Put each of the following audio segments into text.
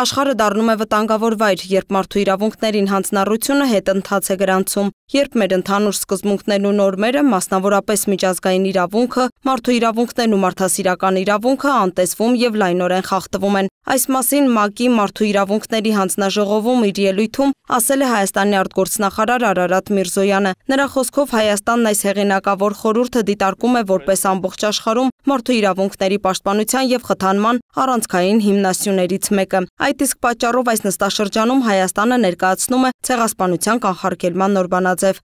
Աշխարը դառնում է վտանգավոր վայր, երբ մարդու իրավունքներին հանձնառությունը հետ ընթաց է գրանցում, երբ մեր ընդհանուր սկզբունքներն ու նորմերը, մասնավորապես միջազգային իրավունքը, մարդու իրավունքներն ու մարդասիրական իրավունքը անտեսվում եւ լայնորեն խախտվում են։ Այս մասին ՄԱԿ-ի մարդու իրավունքների հանձնաժողովում իր ելույթում ասել է Հայաստանի արտգործնախարար Արարատ Միրզոյանը։ Նրա խոսքով Հայաստանն այս հեղինակավոր խորհուրդը դիտարկում է որպես ամբողջ աշխարհում մարդու իրավունքների պաշտպանության եւ խթանման առանցքային հիմնասյուներից մեկը։ Այդ իսկ պատճառով այս նստաշրջանում Հայաստանը ներկայացնում է ցեղասպանության կանխարգելման նոր բանաձև։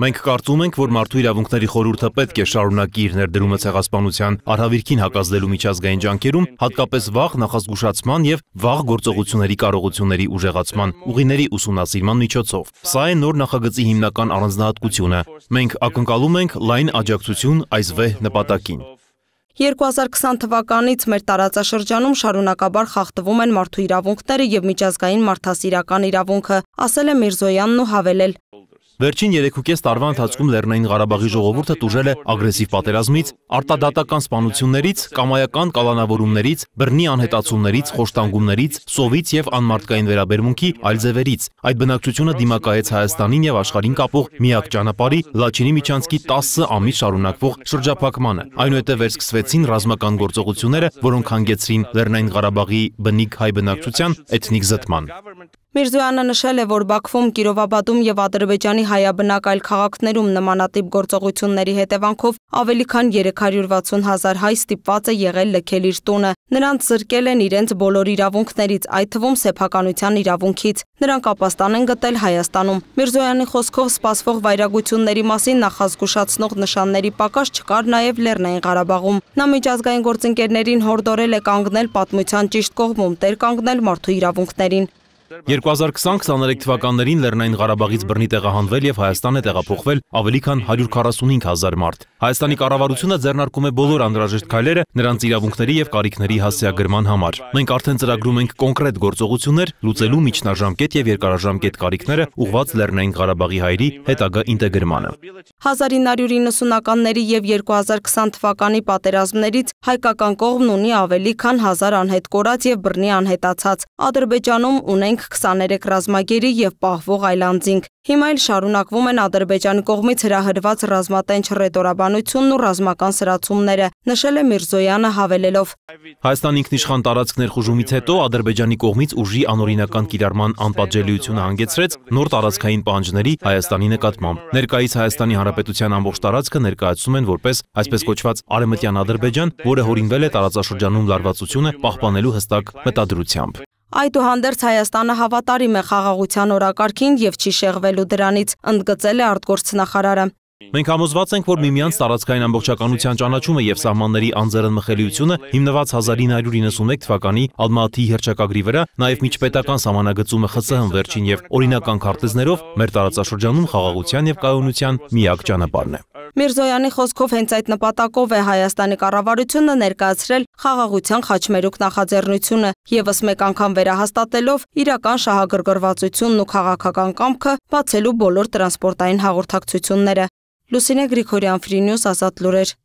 Մենք կարծում ենք, որ մարդու իրավունքների խորհուրդը պետք է շարունակի իր ներդրումը ցեղասպանության արհավիրքին հակազդելու միջազգային ջանքերում, հատկապես վաղ նախազգուշացման եւ վաղ գործողությունների կարողությունների ուժեղացման, ուղիների ուսումնասիրման միջոցով։ Սա է նոր նախագծի հիմնական առանձնահատկությունը։ Մենք ակնկալում ենք լայն աջակցություն այս վեհ նպատակին։ 2020 թվականից մեր տարածաշրջանում շարունակաբար խախտվում են մարդու իրավունքները և միջազգային մարդասիրական իրավունքը, ասել է Միրզոյանն ու հավելել, Վերջին 3.5 տարվա ընթացքում Լեռնային Ղարաբաղի ժողովուրդը տուժել է ագրեսիվ պատերազմից, արտադատական սպանություններից, կամայական կալանավորումներից, բռնի անհետացումներից, խոշտանգումներից, սովից եւ անմարդկային վերաբերմունքի այլ ձևերից։ Այդ բնակչությունը դիմակայեց Հայաստանին եւ աշխարհին կապող միակ ճանապարհի Լաչինի միջանցքի 10 ամիս շարունակվող շրջափակմանը։ Այնուհետև վերսկսվեցին ռազմական գործողությունները, որոնք հանգեցրին Լեռնային Ղարաբաղի բնիկ հայ բնակչության էթնիկ զտման։ Միրզոյանը նշել է, որ Բաքվում, Կիրովաբադում եւ Ադրբեջանի հայաբնակ այլ քաղաքներում նմանատիպ գործողությունների հետևանքով ավելի քան 360 հազար հայ ստիպված է եղել լքել իր տունը։ Նրանց զրկել են իրենց բոլոր իրավունքներից, այդ թվում սեփականության իրավունքից։ Նրանք ապաստան են գտել Հայաստանում։ Միրզոյանի խոսքով սպասվող վայրագությունների մասին նախազգուշացնող նշանների պակաս չկար նաեւ Լեռնային Ղարաբաղում։ Նա միջազգային գործընկերներին հորդորել է կանգնել պատմության ճիշտ կողմում, տեր կանգնել մարդու իրավունքներին։ 2020-23 թվականներին Լեռնային Ղարաբաղից բռնի տեղահանվել եւ Հայաստան է տեղափոխվել ավելի քան 145 հազար մարդ։ Հայաստանի կառավարությունը ձեռնարկում է բոլոր անհրաժեշտ քայլերը նրանց իրավունքների եւ կարիքների հասցեագրման համար։ Մենք արդեն ծրագրում ենք կոնկրետ գործողություններ լուծելու միջնաժամկետ եւ երկարաժամկետ կարիքները ուղված Լեռնային Ղարաբաղի հայերի հետագա ինտեգրմանը։ 1990-ականների եւ 2020 թվականի պատերազմներից հայկական կողմն ունի ավելի քան 1000 անհետ կորած եւ բռնի անհետացած։ Ադրբեջանում ունենք ունենք 23 ռազմագերի և պահվող այլանձինք։ Հիմա էլ շարունակվում են Ադրբեջանի կողմից հրահրված ռազմատենչ ռետորաբանությունն ու ռազմական սրացումները, նշել է Միրզոյանը հավելելով։ Հայաստան ինքնիշխան տարածք ներխուժումից հետո Ադրբեջանի կողմից ուժի անօրինական կիրառման անպատժելիությունը հանգեցրեց նոր տարածքային պահանջների Հայաստանի նկատմամբ։ Ներկայիս Հայաստանի Հանրապետության ամբողջ տարածքը ներկայացնում են որպես այսպես կոչված արևմտյան Ադրբեջան, որը հորինվել է տարածաշրջանում լարվածությունը պահպանելու հստակ մտադրությամբ։ Այդուհանդերձ Հայաստանը հավատարիմ է խաղաղության օրակարգին եւ չի շեղվելու դրանից, ընդգծել է արտգործնախարարը։ Մենք համոզված ենք, որ միմյանց տարածքային ամբողջականության ճանաչումը եւ սահմանների անձեռնմխելիությունը հիմնված 1991 թվականի Ալմատիի հերճակագրի վրա, նաեւ միջպետական համանագծումը ԽՍՀՄ վերջին եւ օրինական քարտեզներով մեր տարածաշրջանում խաղաղության եւ կայունության միակ ճանապարհն է։ Միրզոյանի խոսքով հենց այդ նպատակով է Հայաստանի կառավարությունը ներկայացրել խաղաղության խաչմերուկ նախաձեռնությունը եւս մեկ անգամ վերահաստատելով իրական շահագրգռվածությունն ու քաղաքական կամքը բացելու բոլոր տրանսպորտային հաղորդակցությունները։ Լուսինե Գրիգորյան, Free News, Ազատ լուրեր։